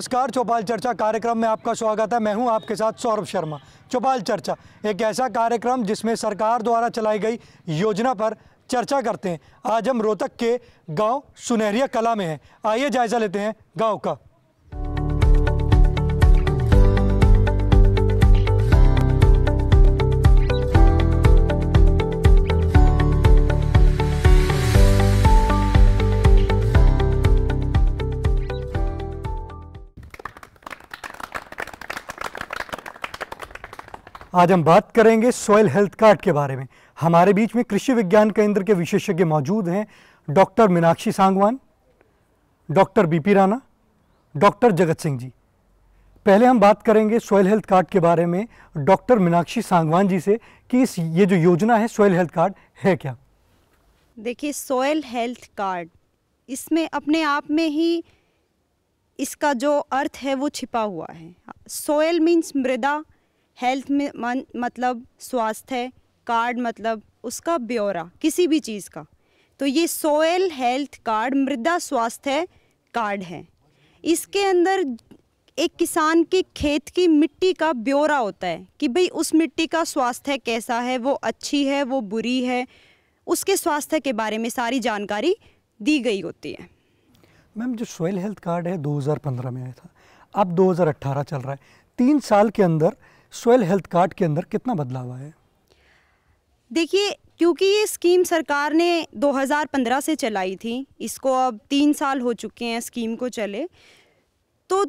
नमस्कार चौपाल चर्चा कार्यक्रम में आपका स्वागत है मैं हूं आपके साथ सौरभ शर्मा चौपाल चर्चा एक ऐसा कार्यक्रम जिसमें सरकार द्वारा चलाई गई योजना पर चर्चा करते हैं आज हम रोहतक के गांव सुनहरिया कला में हैं आइए जायजा लेते हैं गांव का आज हम बात करेंगे सोयल हेल्थ कार्ड के बारे में हमारे बीच में कृषि विज्ञान केंद्र के विशेषज्ञ मौजूद हैं doctor Meenakshi Sangwan doctor B P Rana doctor Jagat Singh जी पहले हम बात करेंगे सोयल हेल्थ कार्ड के बारे में डॉक्टर मीनाक्षी सांगवान जी से कि इस ये जो योजना है सोयल हेल्थ कार्ड है क्या देखिए सोयल हेल्थ कार्ड इसमें अपने आप में ही इसका जो अर्थ है वो छिपा हुआ है सोयल मीन्स मृदा हेल्थ में मन मतलब स्वास्थ्य कार्ड मतलब उसका ब्यौरा किसी भी चीज़ का तो ये सोयल हेल्थ कार्ड मृदा स्वास्थ्य कार्ड है इसके अंदर एक किसान के खेत की मिट्टी का ब्यौरा होता है कि भाई उस मिट्टी का स्वास्थ्य कैसा है वो अच्छी है वो बुरी है उसके स्वास्थ्य के बारे में सारी जानकारी दी गई होती है मैम जो सोयल हेल्थ कार्ड है 2015 में आया था अब 2018 चल रहा है तीन साल के अंदर सोयल हेल्थ कार्ड के अंदर कितना बदलाव आया देखिए क्योंकि ये स्कीम सरकार ने 2015 से चलाई थी इसको अब तीन साल हो चुके हैं स्कीम को चले तो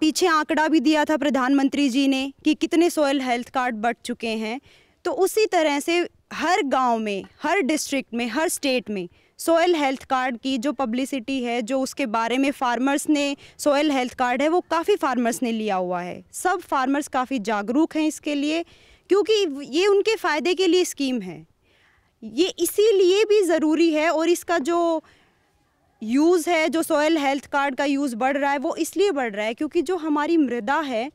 पीछे आंकड़ा भी दिया था प्रधानमंत्री जी ने कि कितने सोयल हेल्थ कार्ड बढ़ चुके हैं तो उसी तरह से हर गांव में हर डिस्ट्रिक्ट में हर स्टेट में सोयल हेल्थ कार्ड की जो पब्लिसिटी है जो उसके बारे में फार्मर्स ने सोयल हेल्थ कार्ड है वो काफ़ी फार्मर्स ने लिया हुआ है सब फार्मर्स काफ़ी जागरूक हैं इसके लिए क्योंकि ये उनके फ़ायदे के लिए स्कीम है ये इसीलिए भी ज़रूरी है और इसका जो यूज़ है जो सोयल हेल्थ कार्ड का यूज़ बढ़ रहा है वो इसलिए बढ़ रहा है क्योंकि जो हमारी मृदा है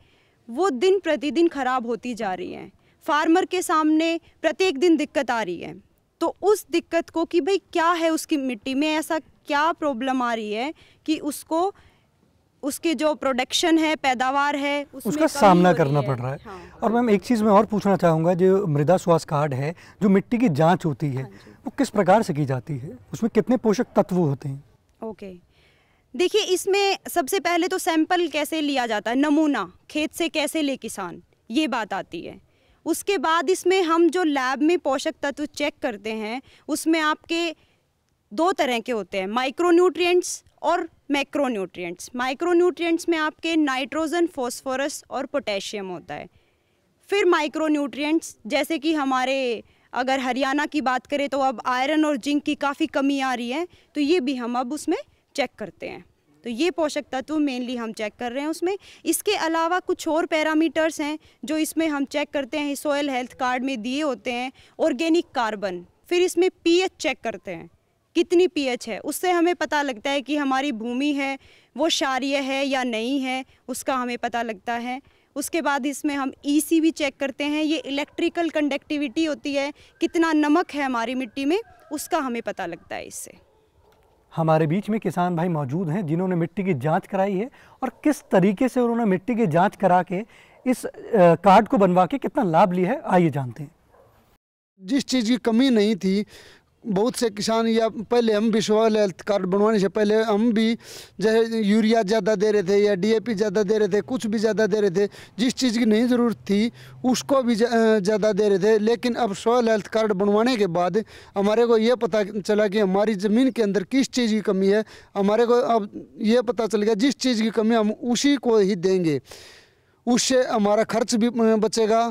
वो दिन प्रतिदिन ख़राब होती जा रही है फार्मर के सामने प्रत्येक दिन दिक्कत आ रही है तो उस दिक्कत को कि भाई क्या है उसकी मिट्टी में ऐसा क्या प्रॉब्लम आ रही है कि उसको उसके जो प्रोडक्शन है पैदावार है उसका सामना करना पड़ रहा है हाँ। और मैम एक चीज़ मैं और पूछना चाहूँगा जो मृदा स्वास्थ्य कार्ड है जो मिट्टी की जांच होती है हाँ वो किस प्रकार से की जाती है उसमें कितने पोषक तत्व होते हैं ओके देखिए इसमें सबसे पहले तो सैंपल कैसे लिया जाता है नमूना खेत से कैसे ले किसान ये बात आती है उसके बाद इसमें हम जो लैब में पोषक तत्व चेक करते हैं उसमें आपके दो तरह के होते हैं माइक्रोन्यूट्रिएंट्स और मैक्रोन्यूट्रिएंट्स माइक्रोन्यूट्रिएंट्स में आपके नाइट्रोजन फॉस्फोरस और पोटेशियम होता है फिर माइक्रोन्यूट्रिएंट्स जैसे कि हमारे अगर हरियाणा की बात करें तो अब आयरन और जिंक की काफ़ी कमी आ रही है तो ये भी हम अब उसमें चेक करते हैं तो ये पोषक तत्व मेनली हम चेक कर रहे हैं उसमें इसके अलावा कुछ और पैरामीटर्स हैं जो इसमें हम चेक करते हैं सोयल हेल्थ कार्ड में दिए होते हैं ऑर्गेनिक कार्बन फिर इसमें पी चेक करते हैं कितनी पीएच है उससे हमें पता लगता है कि हमारी भूमि है वो शार्य है या नहीं है उसका हमें पता लगता है उसके बाद इसमें हम ईसी e भी चेक करते हैं ये इलेक्ट्रिकल कंडक्टिविटी होती है कितना नमक है हमारी मिट्टी में उसका हमें पता लगता है इससे हमारे बीच में किसान भाई मौजूद हैं जिन्होंने मिट्टी की जांच कराई है और किस तरीके से उन्होंने मिट्टी की जांच करा के इस कार्ड को बनवा के कितना लाभ लिया है आइए जानते हैं जिस चीज़ की कमी नहीं थी बहुत से किसान या पहले हम भी सोयल हेल्थ कार्ड बनवाने से पहले हम भी जैसे यूरिया ज़्यादा दे रहे थे या डीएपी ज़्यादा दे रहे थे कुछ भी ज़्यादा दे रहे थे जिस चीज़ की नहीं ज़रूरत थी उसको भी ज़्यादा दे रहे थे लेकिन अब सोयल हेल्थ कार्ड बनवाने के बाद हमारे को ये पता चला कि हमारी ज़मीन के अंदर किस चीज़ की कमी है हमारे को अब ये पता चल गया जिस चीज़ की कमी हम उसी को ही देंगे उससे हमारा खर्च भी बचेगा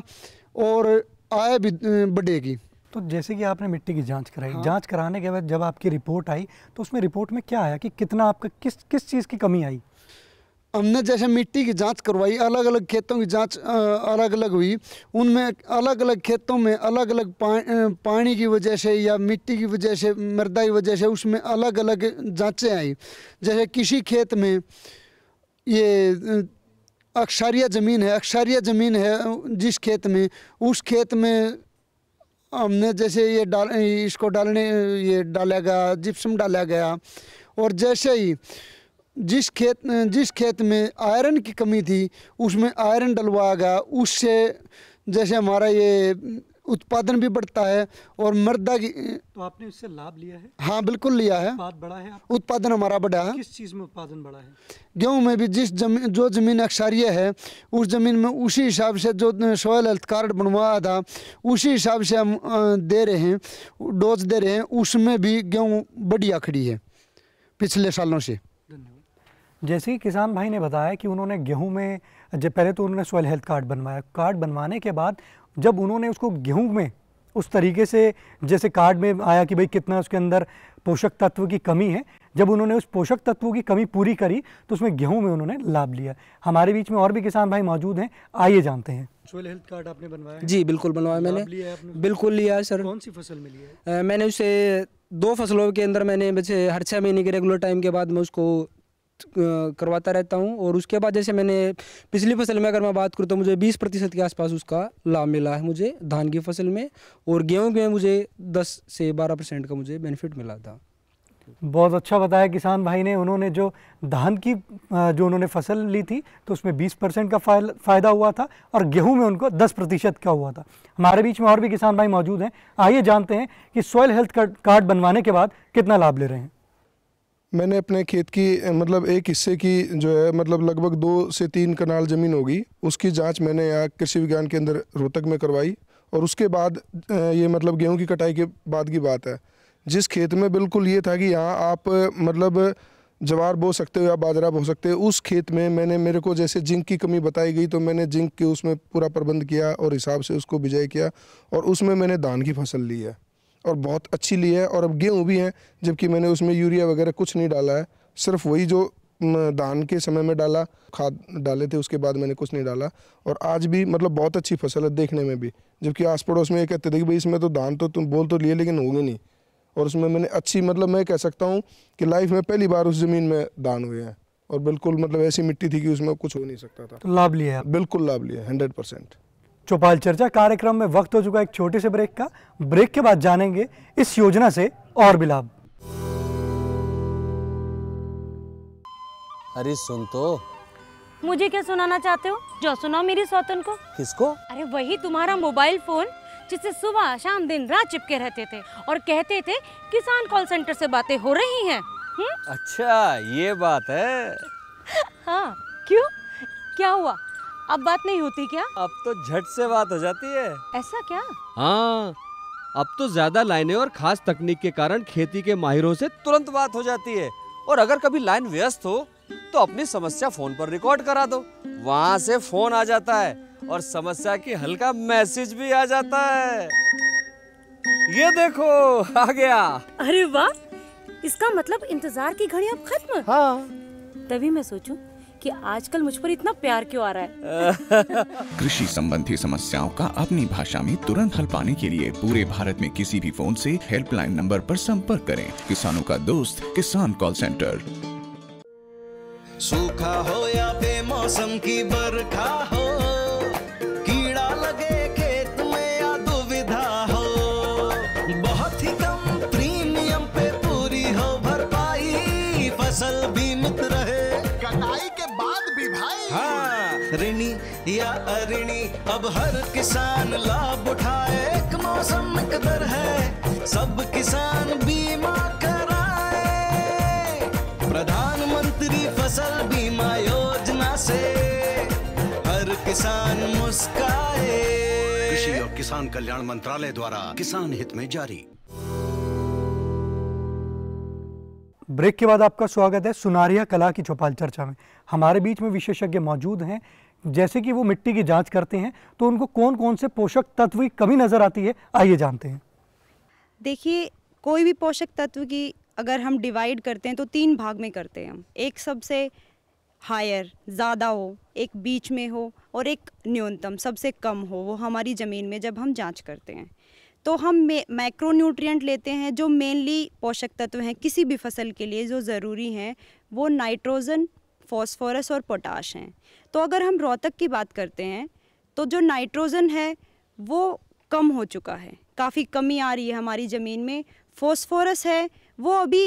और आय भी बढ़ेगी तो जैसे कि आपने मिट्टी की जांच कराई हाँ। जांच कराने के बाद जब आपकी रिपोर्ट आई तो उसमें रिपोर्ट में क्या आया कि कितना आपका किस किस चीज़ की कमी आई हमने जैसे मिट्टी की जांच करवाई अलग अलग खेतों की जांच अलग अलग हुई उनमें अलग अलग खेतों में अलग अलग पा, पानी की वजह से या मिट्टी की वजह से मृदा की वजह से उसमें अलग अलग जांचें आई जैसे किसी खेत में ये अक्षारिया ज़मीन है अक्षारिया ज़मीन है जिस खेत में उस खेत में हमने जैसे ये डाल इसको डालने ये डाला गया जिप्सम डाला गया और जैसे ही जिस खेत जिस खेत में आयरन की कमी थी उसमें आयरन डलवाया गया उससे जैसे हमारा ये उत्पादन भी बढ़ता है और मृदा की तो आपने उससे लाभ लिया है हाँ बिल्कुल लिया है बड़ा है उत्पादन हमारा बढ़ा है किस चीज़ में उत्पादन बढ़ा है गेहूँ में भी जिस जमीन जो ज़मीन अक्षारिय है उस ज़मीन में उसी हिसाब से जो सॉयल हेल्थ कार्ड बनवाया था उसी हिसाब से हम दे रहे हैं डोज दे रहे हैं उसमें भी गेहूँ बढ़िया खड़ी है पिछले सालों से जैसे ही किसान भाई ने बताया कि उन्होंने गेहूं में जब पहले तो उन्होंने सोयल हेल्थ कार्ड बनवाया कार्ड बनवाने के बाद जब उन्होंने उसको गेहूँ में उस तरीके से जैसे कार्ड में आया कि भाई कितना उसके अंदर पोषक तत्व की कमी है जब उन्होंने उस पोषक तत्वों की कमी पूरी करी तो उसमें गेहूं में उन्होंने लाभ लिया हमारे बीच में और भी किसान भाई मौजूद हैं आइए जानते हैं सोयल हेल्थ कार्ड आपने बनवाया जी बिल्कुल बनवाया मैंने लिया बिल्कुल लिया सर कौन सी फसल में लिया मैंने उसे दो फसलों के अंदर मैंने बचे हर छः महीने के रेगुलर टाइम के बाद मैं उसको करवाता रहता हूँ और उसके बाद जैसे मैंने पिछली फसल में अगर मैं बात करूँ तो मुझे बीस प्रतिशत के आसपास उसका लाभ मिला है मुझे धान की फसल में और गेहूँ में मुझे दस से बारह परसेंट का मुझे बेनिफिट मिला था बहुत अच्छा बताया किसान भाई ने उन्होंने जो धान की जो उन्होंने फसल ली थी तो उसमें 20 परसेंट का फ़ायदा हुआ था और गेहूं में उनको 10 प्रतिशत का हुआ था हमारे बीच में और भी किसान भाई मौजूद हैं आइए जानते हैं कि सॉयल हेल्थ कार्ड बनवाने के बाद कितना लाभ ले रहे हैं मैंने अपने खेत की मतलब एक हिस्से की जो है मतलब लगभग दो से तीन कनाल ज़मीन होगी उसकी जांच मैंने यहाँ कृषि विज्ञान केंद्र रोहतक में करवाई और उसके बाद ये मतलब गेहूं की कटाई के बाद की बात है जिस खेत में बिल्कुल ये था कि यहाँ आप मतलब जवार बो सकते हो या बाजरा बो सकते हो उस खेत में मैंने मेरे को जैसे जिंक की कमी बताई गई तो मैंने जिंक के उसमें पूरा प्रबंध किया और हिसाब से उसको बिजाई किया और उसमें मैंने धान की फसल ली है और बहुत अच्छी ली है और अब गेहूँ भी हैं जबकि मैंने उसमें यूरिया वगैरह कुछ नहीं डाला है सिर्फ वही जो धान के समय में डाला खाद डाले थे उसके बाद मैंने कुछ नहीं डाला और आज भी मतलब बहुत अच्छी फसल है देखने में भी जबकि आस पड़ोस में ये कहते थे कि भाई इसमें तो धान तो तुम बोल तो लिए लेकिन होगी नहीं और उसमें मैंने अच्छी मतलब मैं कह सकता हूँ कि लाइफ में पहली बार उस ज़मीन में दान हुए हैं और बिल्कुल मतलब ऐसी मिट्टी थी कि उसमें कुछ हो नहीं सकता था तो लाभ लिया बिल्कुल लाभ लिया हंड्रेड परसेंट चौपाल चर्चा कार्यक्रम में वक्त हो चुका एक छोटे से ब्रेक का ब्रेक के बाद जानेंगे इस योजना से और भी लाभ अरे सुन तो मुझे क्या सुनाना चाहते हो जो सुनाओ मेरी सौतन को किसको अरे वही तुम्हारा मोबाइल फोन जिससे सुबह शाम दिन रात चिपके रहते थे और कहते थे किसान कॉल सेंटर से बातें हो रही हैं हम्म? अच्छा ये बात है हाँ क्यों क्या हुआ अब बात नहीं होती क्या अब तो झट से बात हो जाती है ऐसा क्या हाँ अब तो ज्यादा लाइनें और खास तकनीक के कारण खेती के माहिरों से तुरंत बात हो जाती है और अगर कभी लाइन व्यस्त हो तो अपनी समस्या फोन पर रिकॉर्ड करा दो वहाँ से फोन आ जाता है और समस्या की हल्का मैसेज भी आ जाता है ये देखो आ गया अरे वाह इसका मतलब इंतजार की घड़ी अब खत्म हाँ तभी मैं सोचूं कि आजकल मुझ पर इतना प्यार क्यों आ रहा है कृषि संबंधी समस्याओं का अपनी भाषा में तुरंत हल पाने के लिए पूरे भारत में किसी भी फोन से हेल्पलाइन नंबर पर संपर्क करें किसानों का दोस्त किसान कॉल सेंटर सूखा हो या बेमौसम की बरखा हो अब हर किसान लाभ उठाए एक मौसम कदर है सब किसान बीमा कराए प्रधानमंत्री फसल बीमा योजना से हर किसान मुस्काए कृषि और किसान कल्याण मंत्रालय द्वारा किसान हित में जारी ब्रेक के बाद आपका स्वागत है सुनारिया कला की चौपाल चर्चा में हमारे बीच में विशेषज्ञ मौजूद हैं जैसे कि वो मिट्टी की जांच करते हैं तो उनको कौन कौन से पोषक तत्व की कमी नज़र आती है आइए जानते हैं देखिए कोई भी पोषक तत्व की अगर हम डिवाइड करते हैं तो तीन भाग में करते हैं हम एक सबसे हायर ज़्यादा हो एक बीच में हो और एक न्यूनतम सबसे कम हो वो हमारी ज़मीन में जब हम जांच करते हैं तो हम माइक्रो लेते हैं जो मेनली पोषक तत्व हैं किसी भी फसल के लिए जो ज़रूरी हैं वो नाइट्रोजन फॉस्फोरस और पोटाश हैं तो अगर हम रोहतक की बात करते हैं तो जो नाइट्रोजन है वो कम हो चुका है काफ़ी कमी आ रही है हमारी ज़मीन में फॉस्फोरस है वो अभी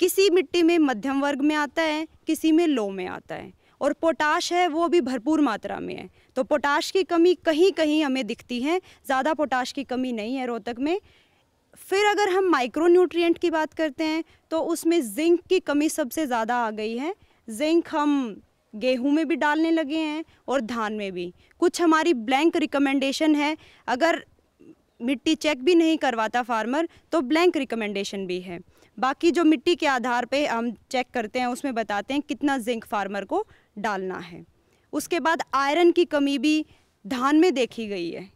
किसी मिट्टी में मध्यम वर्ग में आता है किसी में लो में आता है और पोटाश है वो अभी भरपूर मात्रा में है तो पोटाश की कमी कहीं कहीं हमें दिखती है ज़्यादा पोटाश की कमी नहीं है रोहतक में फिर अगर हम माइक्रो न्यूट्रियट की बात करते हैं तो उसमें जिंक की कमी सबसे ज़्यादा आ गई है जिंक हम गेहूं में भी डालने लगे हैं और धान में भी कुछ हमारी ब्लैंक रिकमेंडेशन है अगर मिट्टी चेक भी नहीं करवाता फार्मर तो ब्लैंक रिकमेंडेशन भी है बाकी जो मिट्टी के आधार पे हम चेक करते हैं उसमें बताते हैं कितना जिंक फार्मर को डालना है उसके बाद आयरन की कमी भी धान में देखी गई है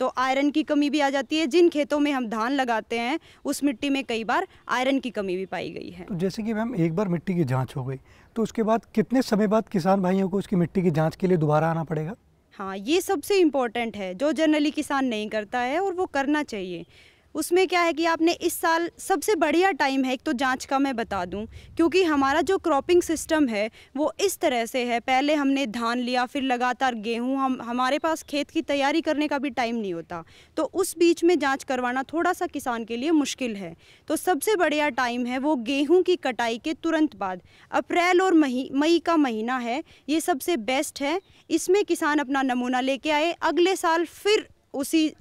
तो आयरन की कमी भी आ जाती है जिन खेतों में हम धान लगाते हैं उस मिट्टी में कई बार आयरन की कमी भी पाई गई है तो जैसे कि मैम एक बार मिट्टी की जाँच हो गई तो उसके बाद कितने समय बाद किसान भाइयों को उसकी मिट्टी की जाँच के लिए दोबारा आना पड़ेगा हाँ ये सबसे इम्पोर्टेंट है जो जनरली किसान नहीं करता है और वो करना चाहिए उसमें क्या है कि आपने इस साल सबसे बढ़िया टाइम है एक तो जांच का मैं बता दूं क्योंकि हमारा जो क्रॉपिंग सिस्टम है वो इस तरह से है पहले हमने धान लिया फिर लगातार गेहूं हम हमारे पास खेत की तैयारी करने का भी टाइम नहीं होता तो उस बीच में जांच करवाना थोड़ा सा किसान के लिए मुश्किल है तो सबसे बढ़िया टाइम है वो गेहूँ की कटाई के तुरंत बाद अप्रैल और मई मई का महीना है ये सबसे बेस्ट है इसमें किसान अपना नमूना लेके आए अगले साल फिर उसी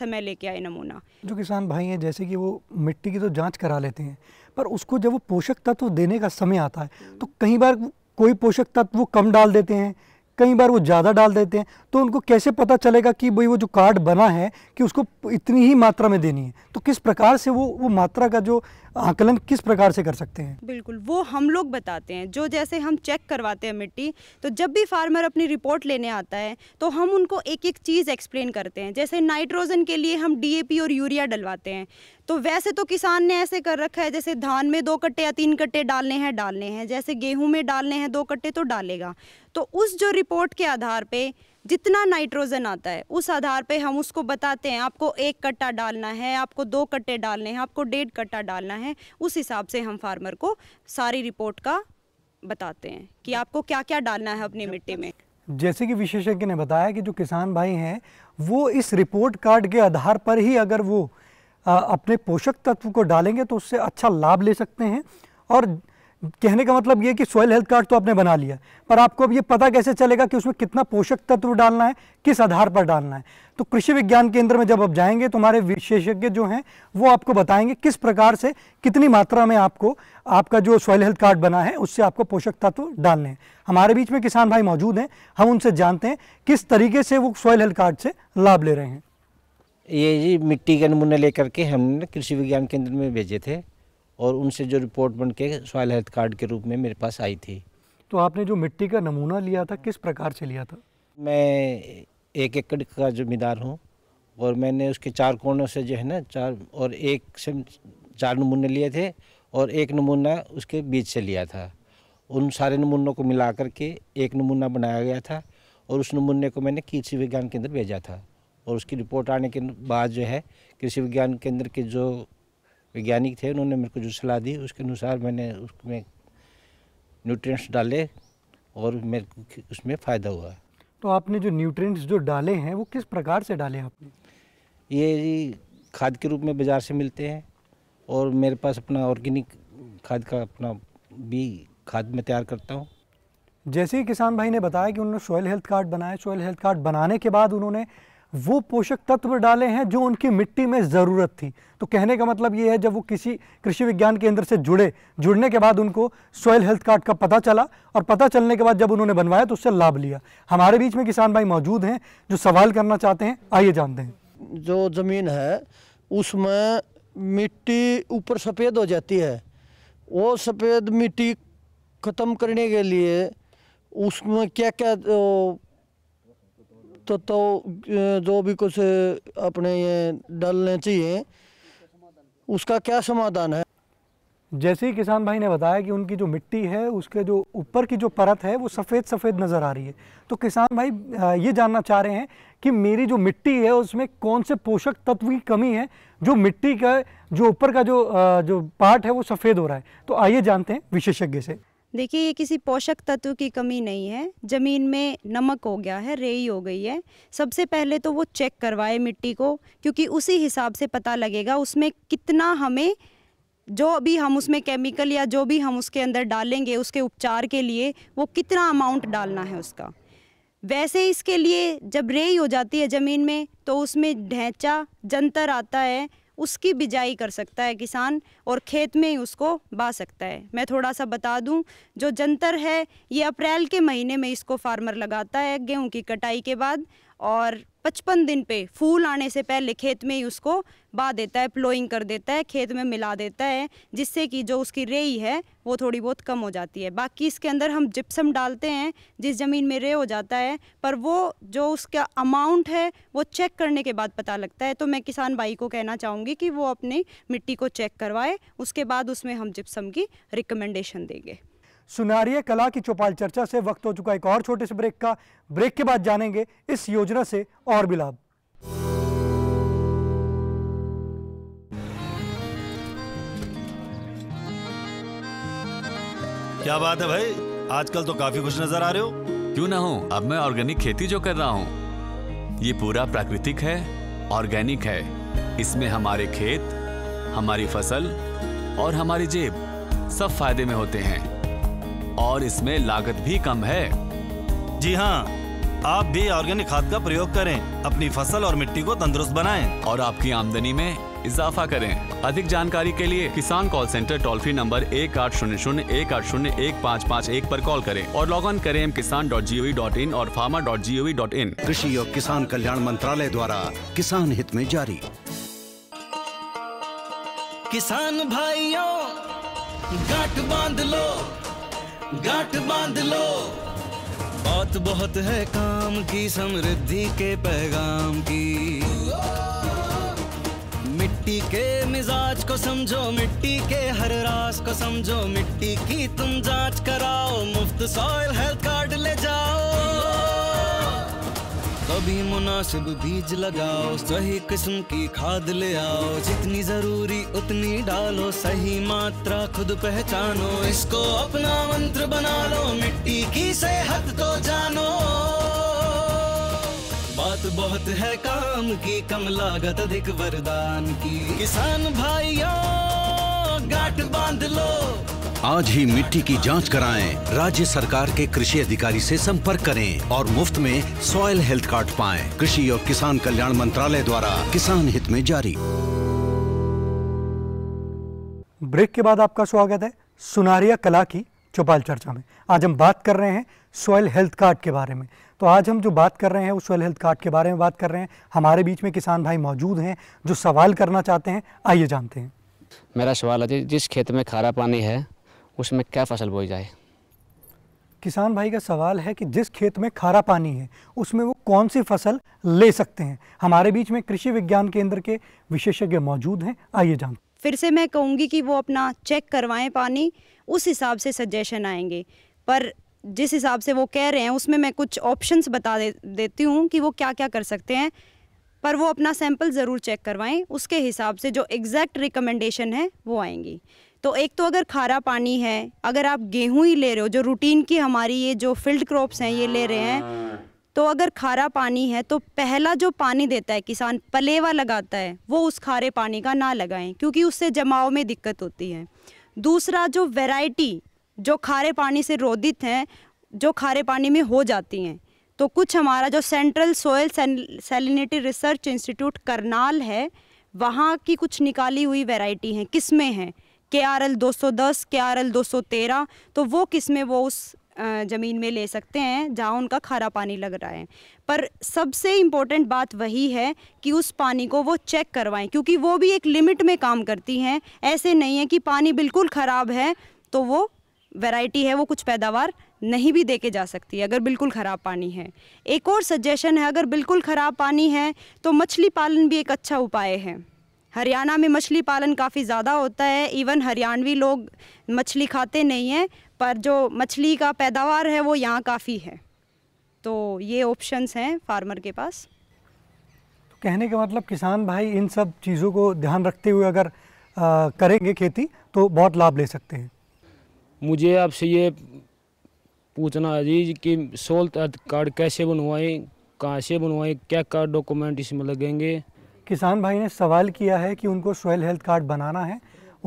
समय लेके आए नमूना जो किसान भाई हैं जैसे कि वो मिट्टी की तो जांच करा लेते हैं पर उसको जब वो पोषक तत्व देने का समय आता है हम्म। तो कई बार कोई पोषक तत्व वो कम डाल देते हैं कई बार वो ज़्यादा डाल देते हैं तो उनको कैसे पता चलेगा कि भाई वो जो कार्ड बना है कि उसको इतनी ही मात्रा में देनी है तो किस प्रकार से वो वो मात्रा का जो आकलन किस प्रकार से कर सकते हैं बिल्कुल वो हम लोग बताते हैं जो जैसे हम चेक करवाते हैं मिट्टी तो जब भी फार्मर अपनी रिपोर्ट लेने आता है तो हम उनको एक एक चीज़ एक्सप्लेन करते हैं जैसे नाइट्रोजन के लिए हम डी और यूरिया डलवाते हैं तो वैसे तो किसान ने ऐसे कर रखा है जैसे धान में दो कट्टे या तीन कट्टे डालने हैं डालने हैं जैसे गेहूँ में डालने हैं दो कट्टे तो डालेगा तो उस जो रिपोर्ट के आधार पर जितना नाइट्रोजन आता है उस आधार पे हम उसको बताते हैं आपको एक कट्टा डालना है आपको दो कट्टे डालने हैं आपको डेढ़ कट्टा डालना है उस हिसाब से हम फार्मर को सारी रिपोर्ट का बताते हैं कि आपको क्या क्या डालना है अपनी मिट्टी में जैसे कि विशेषज्ञ ने बताया कि जो किसान भाई हैं वो इस रिपोर्ट कार्ड के आधार पर ही अगर वो अपने पोषक तत्व को डालेंगे तो उससे अच्छा लाभ ले सकते हैं और कहने का मतलब ये कि सोयल हेल्थ कार्ड तो आपने बना लिया पर आपको अब ये पता कैसे चलेगा कि उसमें कितना पोषक तत्व डालना है किस आधार पर डालना है तो कृषि विज्ञान केंद्र में जब आप जाएंगे तो हमारे विशेषज्ञ जो हैं वो आपको बताएंगे किस प्रकार से कितनी मात्रा में आपको आपका जो सोयल हेल्थ कार्ड बना है उससे आपको पोषक तत्व डालने हैं हमारे बीच में किसान भाई मौजूद हैं हम उनसे जानते हैं किस तरीके से वो सोयल हेल्थ कार्ड से लाभ ले रहे हैं ये जी मिट्टी के नमूने लेकर के हमने कृषि विज्ञान केंद्र में भेजे थे और उनसे जो रिपोर्ट बन के सॉयल हेल्थ कार्ड के रूप में मेरे पास आई थी तो आपने जो मिट्टी का नमूना लिया था किस प्रकार से लिया था मैं एक एकड़ का जिम्मेदार हूँ और मैंने उसके चार कोनों से जो है ना चार और एक से चार नमूने लिए थे और एक नमूना उसके बीच से लिया था उन सारे नमूनों को मिला करके एक नमूना बनाया गया था और उस नमूने को मैंने कृषि विज्ञान केंद्र भेजा था और उसकी रिपोर्ट आने के बाद जो है कृषि विज्ञान केंद्र के जो वैज्ञानिक थे उन्होंने मेरे को जो सलाह दी उसके अनुसार मैंने उसमें न्यूट्रिएंट्स डाले और मेरे को उसमें फ़ायदा हुआ तो आपने जो न्यूट्रिएंट्स जो डाले हैं वो किस प्रकार से डाले आपने ये खाद के रूप में बाज़ार से मिलते हैं और मेरे पास अपना ऑर्गेनिक खाद का अपना भी खाद में तैयार करता हूँ जैसे ही किसान भाई ने बताया कि उन्होंने सोयल हेल्थ कार्ड बनाया सोयल हेल्थ कार्ड बनाने के बाद उन्होंने वो पोषक तत्व डाले हैं जो उनकी मिट्टी में ज़रूरत थी तो कहने का मतलब ये है जब वो किसी कृषि विज्ञान केंद्र से जुड़े जुड़ने के बाद उनको सॉयल हेल्थ कार्ड का पता चला और पता चलने के बाद जब उन्होंने बनवाया तो उससे लाभ लिया हमारे बीच में किसान भाई मौजूद हैं जो सवाल करना चाहते हैं आइए जानते हैं जो ज़मीन है उसमें मिट्टी ऊपर सफ़ेद हो जाती है वो सफ़ेद मिट्टी ख़त्म करने के लिए उसमें क्या क्या तो तो जो भी कुछ अपने ये डालने चाहिए उसका क्या समाधान है जैसे ही किसान भाई ने बताया कि उनकी जो मिट्टी है उसके जो ऊपर की जो परत है वो सफ़ेद सफ़ेद नज़र आ रही है तो किसान भाई ये जानना चाह रहे हैं कि मेरी जो मिट्टी है उसमें कौन से पोषक तत्व की कमी है जो मिट्टी का जो ऊपर का जो जो पार्ट है वो सफ़ेद हो रहा है तो आइए जानते हैं विशेषज्ञ से देखिए ये किसी पोषक तत्व की कमी नहीं है ज़मीन में नमक हो गया है रेई हो गई है सबसे पहले तो वो चेक करवाए मिट्टी को क्योंकि उसी हिसाब से पता लगेगा उसमें कितना हमें जो भी हम उसमें केमिकल या जो भी हम उसके अंदर डालेंगे उसके उपचार के लिए वो कितना अमाउंट डालना है उसका वैसे इसके लिए जब रेई हो जाती है ज़मीन में तो उसमें ढेंचा जंतर आता है उसकी बिजाई कर सकता है किसान और खेत में ही उसको बा सकता है मैं थोड़ा सा बता दूं जो जंतर है ये अप्रैल के महीने में इसको फार्मर लगाता है गेहूं की कटाई के बाद और 55 दिन पे फूल आने से पहले खेत में ही उसको बा देता है प्लोइंग कर देता है खेत में मिला देता है जिससे कि जो उसकी रेई है वो थोड़ी बहुत कम हो जाती है बाकी इसके अंदर हम जिप्सम डालते हैं जिस ज़मीन में रे हो जाता है पर वो जो उसका अमाउंट है वो चेक करने के बाद पता लगता है तो मैं किसान भाई को कहना चाहूँगी कि वो अपनी मिट्टी को चेक करवाए उसके बाद उसमें हम जिप्सम की रिकमेंडेशन देंगे सुनारिय कला की चौपाल चर्चा से वक्त हो चुका एक और छोटे से ब्रेक का ब्रेक के बाद जानेंगे इस योजना से और भी लाभ क्या बात है भाई आजकल तो काफी खुश नजर आ रहे हो क्यों ना हो अब मैं ऑर्गेनिक खेती जो कर रहा हूँ ये पूरा प्राकृतिक है ऑर्गेनिक है इसमें हमारे खेत हमारी फसल और हमारी जेब सब फायदे में होते हैं और इसमें लागत भी कम है जी हाँ आप भी ऑर्गेनिक खाद का प्रयोग करें अपनी फसल और मिट्टी को तंदुरुस्त बनाएं और आपकी आमदनी में इजाफा करें अधिक जानकारी के लिए Kisan call centre toll free number एक आठ शून्य शून्य एक आठ शून्य एक पाँच पाँच एक आरोप कॉल करें और लॉग इन करें Kisan dot G O V dot in और farmer dot G O V dot in कृषि और किसान कल्याण मंत्रालय द्वारा किसान हित में जारी किसान भाइयों गांठ बांध लो गांठ बांध लो बहुत बहुत है काम की समृद्धि के पैगाम की मिट्टी के मिजाज को समझो मिट्टी के हर रास को समझो मिट्टी की तुम जांच कराओ मुफ्त सॉइल हेल्थ कार्ड ले जाओ कभी मुनासिब बीज लगाओ सही किस्म की खाद ले आओ जितनी जरूरी उतनी डालो सही मात्रा खुद पहचानो इसको अपना मंत्र बना लो मिट्टी की सेहत तो जानो बात बहुत है काम की कम लागत अधिक वरदान की किसान भाइयों गांठ बांध लो आज ही मिट्टी की जांच कराएं, राज्य सरकार के कृषि अधिकारी से संपर्क करें और मुफ्त में सॉयल हेल्थ कार्ड पाएं। कृषि और किसान कल्याण मंत्रालय द्वारा किसान हित में जारी ब्रेक के बाद आपका स्वागत है सुनारिया कला की चौपाल चर्चा में आज हम बात कर रहे हैं सॉयल हेल्थ कार्ड के बारे में तो आज हम जो बात कर रहे हैं उस सॉयल हेल्थ कार्ड के बारे में बात कर रहे हैं हमारे बीच में किसान भाई मौजूद हैं जो सवाल करना चाहते हैं आइए जानते हैं मेरा सवाल है जिस खेत में खारा पानी है उसमें क्या फसल बोई जाए किसान भाई का सवाल है कि जिस खेत में खारा पानी है उसमें वो कौन सी फसल ले सकते हैं हमारे बीच में कृषि विज्ञान केंद्र के विशेषज्ञ मौजूद हैं आइए जान फिर से मैं कहूँगी कि वो अपना चेक करवाएं पानी उस हिसाब से सजेशन आएंगे पर जिस हिसाब से वो कह रहे हैं उसमें मैं कुछ ऑप्शंस बता दे, देती हूँ कि वो क्या क्या कर सकते हैं पर वो अपना सैंपल ज़रूर चेक करवाएं उसके हिसाब से जो एग्जैक्ट रिकमेंडेशन है वो आएंगी तो एक तो अगर खारा पानी है अगर आप गेहूं ही ले रहे हो जो रूटीन की हमारी ये जो फील्ड क्रॉप्स हैं ये ले रहे हैं हाँ। तो अगर खारा पानी है तो पहला जो पानी देता है किसान पलेवा लगाता है वो उस खारे पानी का ना लगाएं क्योंकि उससे जमाव में दिक्कत होती है दूसरा जो वैरायटी जो खारे पानी से रोधित हैं जो खारे पानी में हो जाती हैं तो कुछ हमारा जो central soil salinity research institute Karnal है वहाँ की कुछ निकाली हुई वेराइटी हैं किस्में हैं के आर एल दो सौ दस के आर एल दो सौ तेरह तो वो किस्में वो उस ज़मीन में ले सकते हैं जहाँ उनका खारा पानी लग रहा है पर सबसे इम्पोर्टेंट बात वही है कि उस पानी को वो चेक करवाएं क्योंकि वो भी एक लिमिट में काम करती हैं ऐसे नहीं है कि पानी बिल्कुल ख़राब है तो वो वैरायटी है वो कुछ पैदावार नहीं भी देके जा सकती अगर बिल्कुल ख़राब पानी है एक और सजेशन है अगर बिल्कुल ख़राब पानी है तो मछली पालन भी एक अच्छा उपाय है हरियाणा में मछली पालन काफ़ी ज़्यादा होता है इवन हरियाणवी लोग मछली खाते नहीं हैं पर जो मछली का पैदावार है वो यहाँ काफ़ी है तो ये ऑप्शंस हैं फार्मर के पास तो कहने का मतलब किसान भाई इन सब चीज़ों को ध्यान रखते हुए अगर आ, करेंगे खेती तो बहुत लाभ ले सकते हैं मुझे आपसे ये पूछना है जी कि सोल्थ कार्ड कैसे बनवाएं कहाँ से बनवाएं क्या क्या डॉक्यूमेंट इसमें लगेंगे किसान भाई ने सवाल किया है कि उनको सोयल हेल्थ कार्ड बनाना है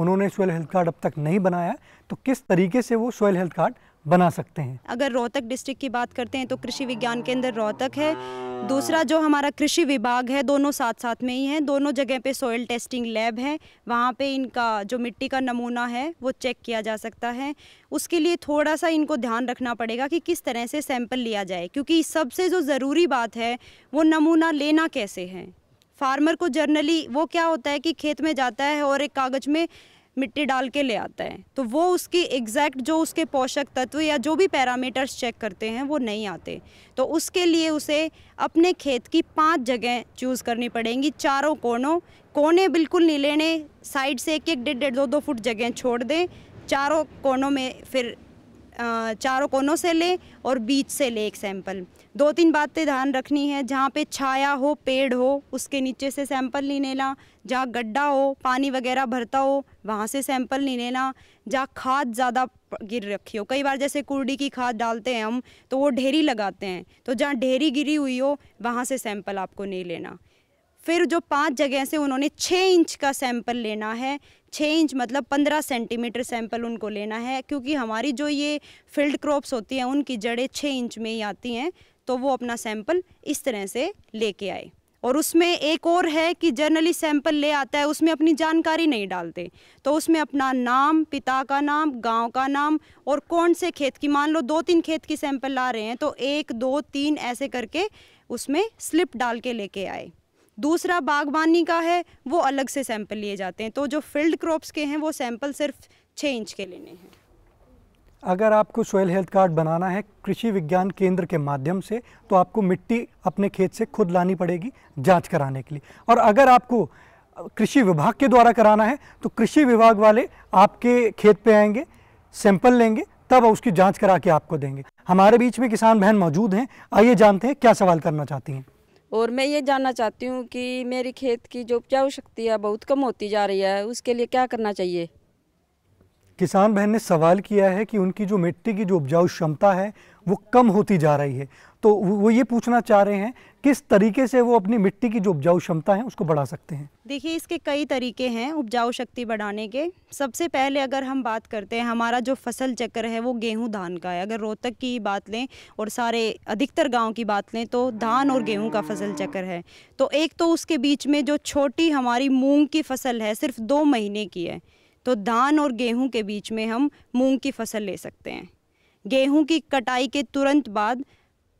उन्होंने सोयल हेल्थ कार्ड अब तक नहीं बनाया तो किस तरीके से वो सोयल हेल्थ कार्ड बना सकते हैं अगर रोहतक डिस्ट्रिक्ट की बात करते हैं तो कृषि विज्ञान केंद्र रोहतक है दूसरा जो हमारा कृषि विभाग है दोनों साथ साथ में ही हैं दोनों जगह पे सोयल टेस्टिंग लैब है वहाँ पे इनका जो मिट्टी का नमूना है वो चेक किया जा सकता है उसके लिए थोड़ा सा इनको ध्यान रखना पड़ेगा कि किस तरह से सैंपल लिया जाए क्योंकि सबसे जो ज़रूरी बात है वो नमूना लेना कैसे है फार्मर को जर्नली वो क्या होता है कि खेत में जाता है और एक कागज़ में मिट्टी डाल के ले आता है तो वो उसकी एग्जैक्ट जो उसके पोषक तत्व या जो भी पैरामीटर्स चेक करते हैं वो नहीं आते तो उसके लिए उसे अपने खेत की पांच जगह चूज़ करनी पड़ेंगी चारों कोनों कोने बिल्कुल नहीं लेने साइड से एक एक डेढ़ डेढ़ दो दो फुट जगह छोड़ दें चारों कोनों में फिर चारों कोनों से लें और बीच से लें एक सैंपल दो तीन बातें ध्यान रखनी है जहाँ पे छाया हो पेड़ हो उसके नीचे से सैंपल नहीं लेना जहाँ गड्ढा हो पानी वगैरह भरता हो वहाँ से सैंपल नहीं लेना जहाँ खाद ज़्यादा गिर रखी हो कई बार जैसे कुर्डी की खाद डालते हैं हम तो वो ढेरी लगाते हैं तो जहाँ ढेरी गिरी हुई हो वहाँ से सैंपल आपको नहीं लेना फिर जो पांच जगह से उन्होंने छः इंच का सैंपल लेना है छः इंच मतलब पंद्रह सेंटीमीटर सैंपल उनको लेना है क्योंकि हमारी जो ये फील्ड क्रॉप्स होती हैं उनकी जड़ें छः इंच में ही आती हैं तो वो अपना सैंपल इस तरह से लेके आए और उसमें एक और है कि जर्नली सैंपल ले आता है उसमें अपनी जानकारी नहीं डालते तो उसमें अपना नाम पिता का नाम गांव का नाम और कौन से खेत की मान लो दो तीन खेत की सैंपल ला रहे हैं तो एक दो तीन ऐसे करके उसमें स्लिप डाल के लेके आए दूसरा बागवानी का है वो अलग से सैंपल लिए जाते हैं तो जो फील्ड क्रॉप्स के हैं वो सैंपल सिर्फ छः इंच के लेने हैं अगर आपको सोयल हेल्थ कार्ड बनाना है कृषि विज्ञान केंद्र के माध्यम से तो आपको मिट्टी अपने खेत से खुद लानी पड़ेगी जांच कराने के लिए और अगर आपको कृषि विभाग के द्वारा कराना है तो कृषि विभाग वाले आपके खेत पे आएंगे सैंपल लेंगे तब उसकी जांच करा के आपको देंगे हमारे बीच में किसान बहन मौजूद हैं आइए जानते हैं क्या सवाल करना चाहती हैं और मैं ये जानना चाहती हूँ कि मेरी खेत की जो उपजाऊ शक्ति है बहुत कम होती जा रही है उसके लिए क्या करना चाहिए किसान बहन ने सवाल किया है कि उनकी जो मिट्टी की जो उपजाऊ क्षमता है वो कम होती जा रही है तो वो ये पूछना चाह रहे हैं किस तरीके से वो अपनी मिट्टी की जो उपजाऊ क्षमता है उसको बढ़ा सकते हैं देखिए इसके कई तरीके हैं उपजाऊ शक्ति बढ़ाने के सबसे पहले अगर हम बात करते हैं हमारा जो फसल चक्र है वो गेहूं धान का है अगर रोहतक की बात लें और सारे अधिकतर गांव की बात लें तो धान और गेहूं का फसल चक्र है तो एक तो उसके बीच में जो छोटी हमारी मूँग की फसल है सिर्फ दो महीने की है तो धान और गेहूँ के बीच में हम मूँग की फसल ले सकते हैं गेहूं की कटाई के तुरंत बाद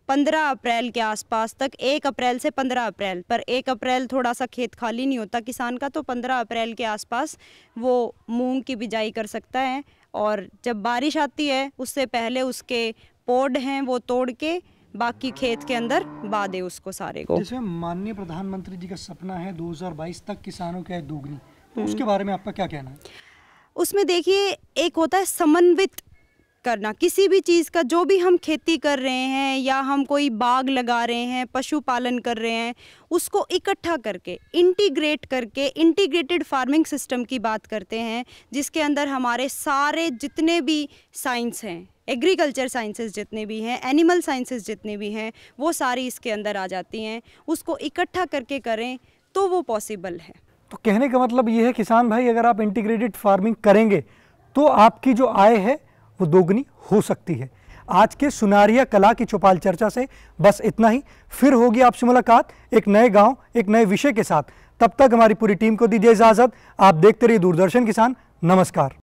15 अप्रैल के आसपास तक एक अप्रैल से 15 अप्रैल पर एक अप्रैल थोड़ा सा खेत खाली नहीं होता किसान का तो 15 अप्रैल के आसपास वो मूंग की बिजाई कर सकता है और जब बारिश आती है उससे पहले उसके पोड हैं वो तोड़ के बाकी खेत के अंदर बाधे उसको सारे को जैसे माननीय प्रधानमंत्री जी का सपना है 2022 तक किसानों की दोगुनी तो उसके बारे में आपका क्या कहना है उसमें देखिए एक होता है समन्वित करना किसी भी चीज़ का जो भी हम खेती कर रहे हैं या हम कोई बाग लगा रहे हैं पशुपालन कर रहे हैं उसको इकट्ठा करके इंटीग्रेट करके इंटीग्रेटेड फार्मिंग सिस्टम की बात करते हैं जिसके अंदर हमारे सारे जितने भी साइंस हैं एग्रीकल्चर साइंसेज जितने भी हैं एनिमल साइंसेज जितने भी हैं वो सारी इसके अंदर आ जाती हैं उसको इकट्ठा करके करें तो वो पॉसिबल है तो कहने का मतलब ये है किसान भाई अगर आप इंटीग्रेटेड फार्मिंग करेंगे तो आपकी जो आय है वो दोगुनी हो सकती है आज के सुनारिया कला की चौपाल चर्चा से बस इतना ही फिर होगी आपसे मुलाकात एक नए गांव एक नए विषय के साथ तब तक हमारी पूरी टीम को दीजिए इजाज़त आप देखते रहिए दूरदर्शन किसान नमस्कार